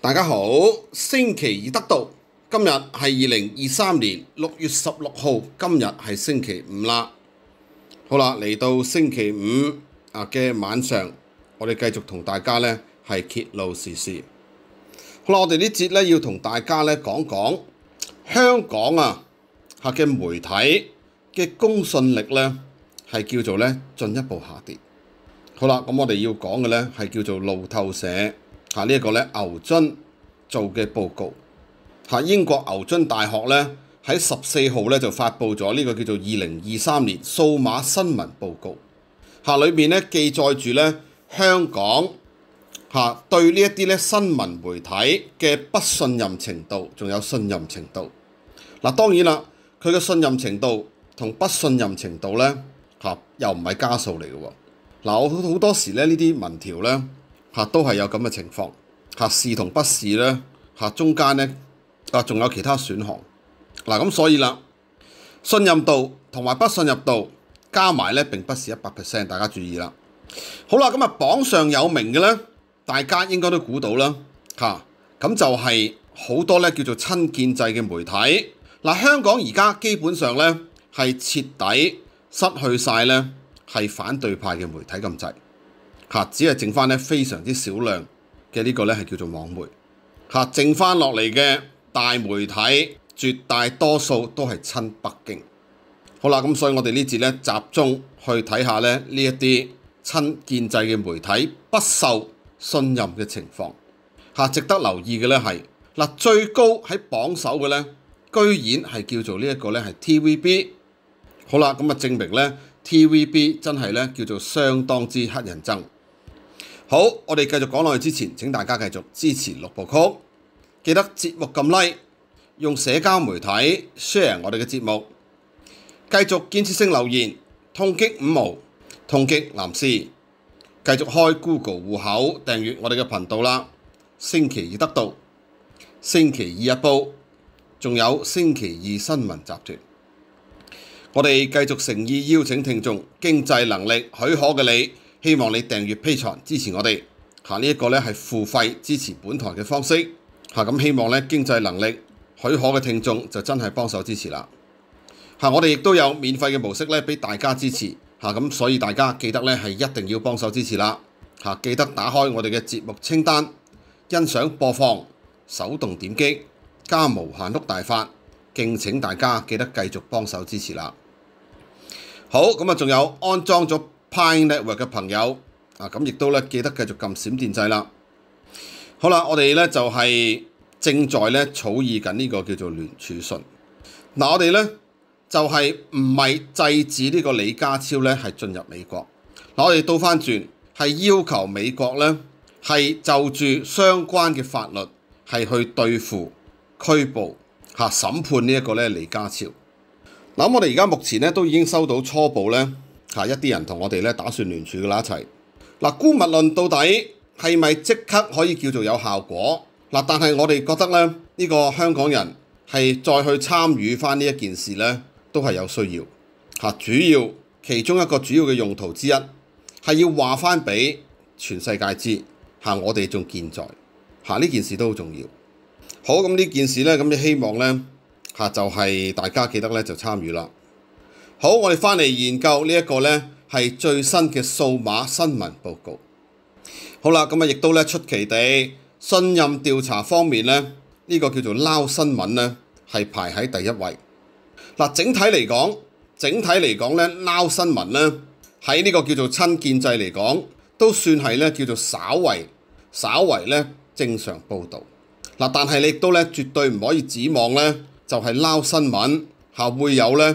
大家好，星期二得到，今日系二零二三年六月十六号，今日系星期五啦。好啦，嚟到星期五啊嘅晚上，我哋繼續同大家咧係揭露時事。好啦，我哋呢節咧要同大家咧講講香港啊吓嘅媒體嘅公信力咧係叫做咧進一步下跌。好啦，咁我哋要講嘅咧係叫做路透社。嚇！呢一個咧，牛津做嘅報告，嚇英國牛津大學咧喺十四號咧就發布咗呢個叫做二零二三年數碼新聞報告，嚇裏面咧記載住咧香港嚇對呢一啲咧新聞媒體嘅不信任程度，仲有信任程度。嗱當然啦，佢嘅信任程度同不信任程度咧嚇又唔係加數嚟嘅喎。嗱我好多時咧呢啲文調咧。嚇都係有咁嘅情況，嚇是同不是咧，嚇中間咧啊仲有其他選項，嗱咁所以啦，信任度同埋不信任度加埋咧並不是一百 percent，大家注意啦。好啦，咁啊榜上有名嘅咧，大家應該都估到啦，嚇咁就係好多咧叫做親建制嘅媒體，嗱香港而家基本上咧係徹底失去晒咧係反對派嘅媒體咁滯。嚇，只係剩翻咧非常之少量嘅呢個咧係叫做網媒，嚇，剩翻落嚟嘅大媒體絕大多數都係親北京。好啦，咁所以我哋呢節咧集中去睇下咧呢一啲親建制嘅媒體不受信任嘅情況。嚇，值得留意嘅咧係嗱最高喺榜首嘅咧居然係叫做呢一個咧係 TVB。好啦，咁啊證明咧 TVB 真係咧叫做相當之黑人憎。好，我哋繼續講落去之前，請大家繼續支持六部曲，記得節目撳 Like，用社交媒體 share 我哋嘅節目，繼續建設性留言，痛擊五毛，痛擊藍絲，繼續開 Google 户口訂閱我哋嘅頻道啦。星期二得到，星期二日報，仲有星期二新聞集團。我哋繼續誠意邀請聽眾，經濟能力許可嘅你。希望你訂閱 p a t r o n 支持我哋，嚇呢一個咧係付費支持本台嘅方式，嚇咁希望咧經濟能力許可嘅聽眾就真係幫手支持啦，嚇我哋亦都有免費嘅模式咧俾大家支持，嚇咁所以大家記得咧係一定要幫手支持啦，嚇記得打開我哋嘅節目清單，欣賞播放，手動點擊加無限碌大法，敬請大家記得繼續幫手支持啦。好，咁啊仲有安裝咗。Pine Network 嘅朋友啊，咁亦都咧記得繼續撳閃電掣啦。好啦，我哋咧就係正在咧草擬緊呢個叫做聯儲信。嗱，我哋咧就係唔係制止呢個李家超咧係進入美國。嗱，我哋倒翻轉係要求美國咧係就住相關嘅法律係去對付拘捕嚇審判呢一個咧李家超。嗱，我哋而家目前咧都已經收到初步咧。一啲人同我哋咧打算聯署嘅啦一齊，嗱孤物論到底係咪即刻可以叫做有效果？嗱，但係我哋覺得咧呢個香港人係再去參與翻呢一件事咧，都係有需要。嚇，主要其中一個主要嘅用途之一係要話翻俾全世界知嚇，我哋仲健在嚇呢件事都好重要。好咁呢件事咧，咁希望咧嚇就係大家記得咧就參與啦。好，我哋翻嚟研究呢一個咧，係最新嘅數碼新聞報告。好啦，咁啊，亦都咧出奇地信任調查方面咧，呢個叫做撈新聞咧，係排喺第一位。嗱，整體嚟講，整體嚟講咧，撈新聞咧，喺呢個叫做親建制嚟講，都算係咧叫做稍為、稍為咧正常報導。嗱，但係你亦都咧，絕對唔可以指望咧，就係撈新聞係會有咧。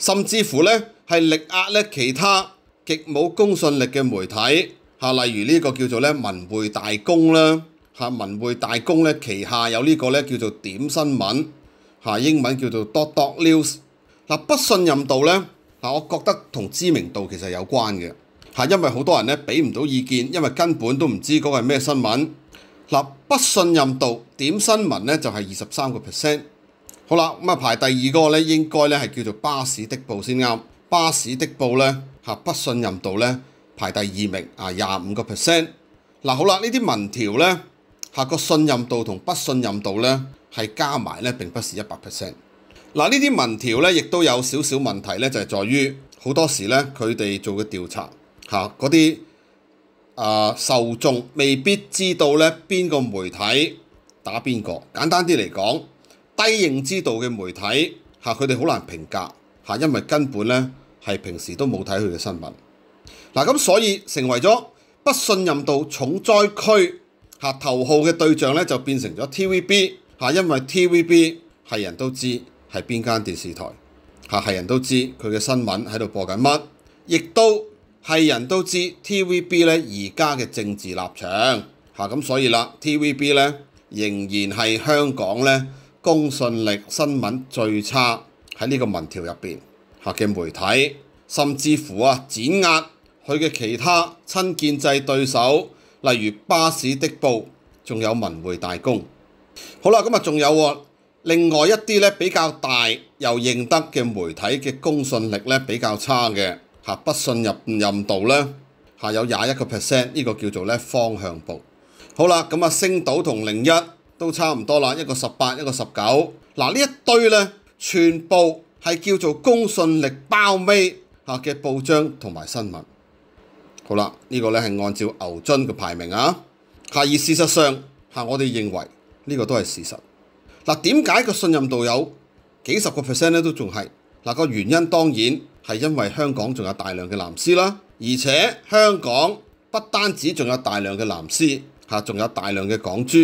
甚至乎咧係力壓咧其他極冇公信力嘅媒體嚇，例如呢個叫做咧文匯大公啦嚇，文匯大公咧旗下有呢個咧叫做點新聞嚇，英文叫做 Dot Dot News 嗱，不信任度咧嗱，我覺得同知名度其實有關嘅嚇，因為好多人咧俾唔到意見，因為根本都唔知嗰個係咩新聞嗱，不信任度點新聞咧就係二十三個 percent。好啦，咁啊排第二個咧，應該咧係叫做巴士的報先啱。巴士的報咧嚇不信任度咧排第二名啊，廿五個 percent。嗱好啦，呢啲民調咧嚇個信任度同不信任度咧係加埋咧並不是一百 percent。嗱呢啲民調咧亦都有少少問題咧，就係在於好多時咧佢哋做嘅調查嚇嗰啲啊受眾未必知道咧邊個媒體打邊個。簡單啲嚟講。低認知度嘅媒體嚇，佢哋好難評價嚇，因為根本咧係平時都冇睇佢嘅新聞嗱。咁所以成為咗不信任度重災區嚇，頭號嘅對象咧就變成咗 T V B 嚇，因為 T V B 係人都知係邊間電視台嚇，係人都知佢嘅新聞喺度播緊乜，亦都係人都知 T V B 咧而家嘅政治立場嚇。咁所以啦，T V B 咧仍然係香港咧。公信力新聞最差喺呢個文條入邊嚇嘅媒體，甚至乎啊剪壓佢嘅其他親建制對手，例如巴士的報，仲有文匯大公。好啦，咁啊仲有另外一啲咧比較大又認得嘅媒體嘅公信力咧比較差嘅嚇不信任任度咧嚇有廿一個 percent，呢個叫做咧方向報。好啦，咁啊星島同零一。都差唔多啦，一個十八，一個十九。嗱，呢一堆咧，全部係叫做公信力包尾嚇嘅報章同埋新聞。好啦，呢個咧係按照牛津嘅排名啊。嚇，而事實上嚇，我哋認為呢個都係事實。嗱，點解個信任度有幾十個 percent 咧？都仲係嗱個原因，當然係因為香港仲有大量嘅藍絲啦。而且香港不單止仲有大量嘅藍絲嚇，仲有大量嘅港珠。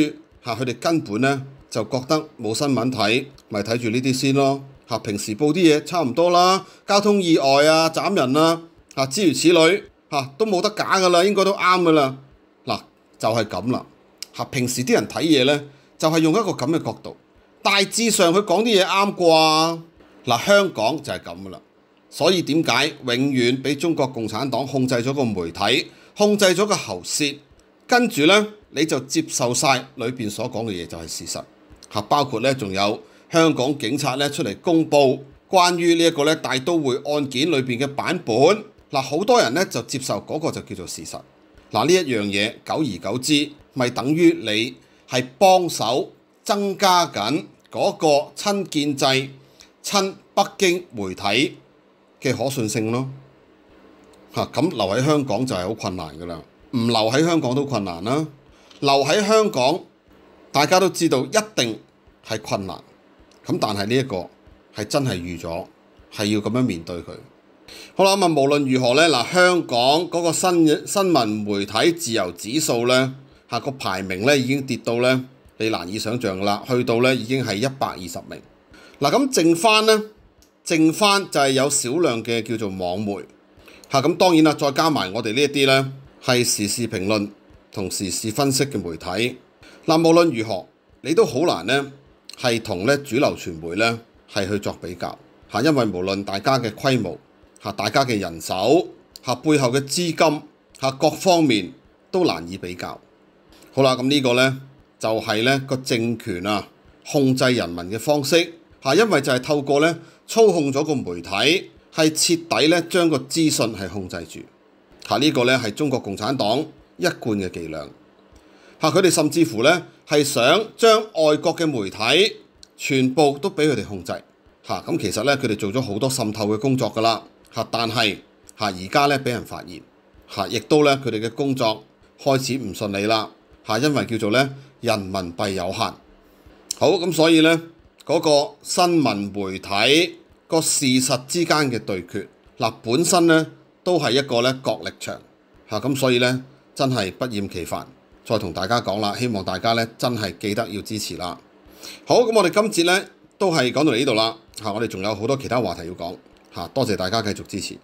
嚇！佢哋根本咧就覺得冇新聞睇，咪睇住呢啲先咯。嚇！平時報啲嘢差唔多啦，交通意外啊、斬人啊，嚇諸如此類，嚇都冇得假噶啦，應該都啱噶啦。嗱，就係咁啦。嚇！平時啲人睇嘢咧，就係用一個咁嘅角度，大致上佢講啲嘢啱啩。嗱，香港就係咁噶啦。所以點解永遠俾中國共產黨控制咗個媒體，控制咗個喉舌，跟住咧？你就接受晒裏邊所講嘅嘢就係事實，嚇包括咧仲有香港警察咧出嚟公佈關於呢一個咧大都會案件裏邊嘅版本，嗱好多人咧就接受嗰個就叫做事實，嗱呢一樣嘢久而久之咪等於你係幫手增加緊嗰個親建制、親北京媒體嘅可信性咯，嚇咁留喺香港就係好困難噶啦，唔留喺香港都困難啦。留喺香港，大家都知道一定係困難。咁但係呢一個係真係預咗，係要咁樣面對佢。好啦，咁啊，無論如何咧，嗱香港嗰個新新聞媒體自由指數咧，嚇個排名咧已經跌到咧你難以想象啦，去到咧已經係一百二十名。嗱咁剩翻咧，剩翻就係有少量嘅叫做網媒嚇。咁當然啦，再加埋我哋呢一啲咧，係時事評論。同時事分析嘅媒體，嗱無論如何，你都好難咧，係同咧主流傳媒咧係去作比較，嚇，因為無論大家嘅規模，嚇大家嘅人手，嚇背後嘅資金，嚇各方面都難以比較。好啦，咁呢個咧就係咧個政權啊控制人民嘅方式，嚇，因為就係透過咧操控咗個媒體，係徹底咧將個資訊係控制住，嚇呢個咧係中國共產黨。一貫嘅伎倆。嚇，佢哋甚至乎咧係想將外國嘅媒體全部都俾佢哋控制嚇。咁其實咧，佢哋做咗好多滲透嘅工作㗎啦嚇，但係嚇而家咧俾人發現嚇，亦都咧佢哋嘅工作開始唔順利啦嚇，因為叫做咧人民幣有限。好咁，所以咧嗰個新聞媒體個事實之間嘅對決嗱，本身咧都係一個咧角力場嚇，咁所以咧。真係不厭其煩，再同大家講啦，希望大家咧真係記得要支持啦。好，咁我哋今節咧都係講到嚟呢度啦。我哋仲有好多其他話題要講。多謝大家繼續支持。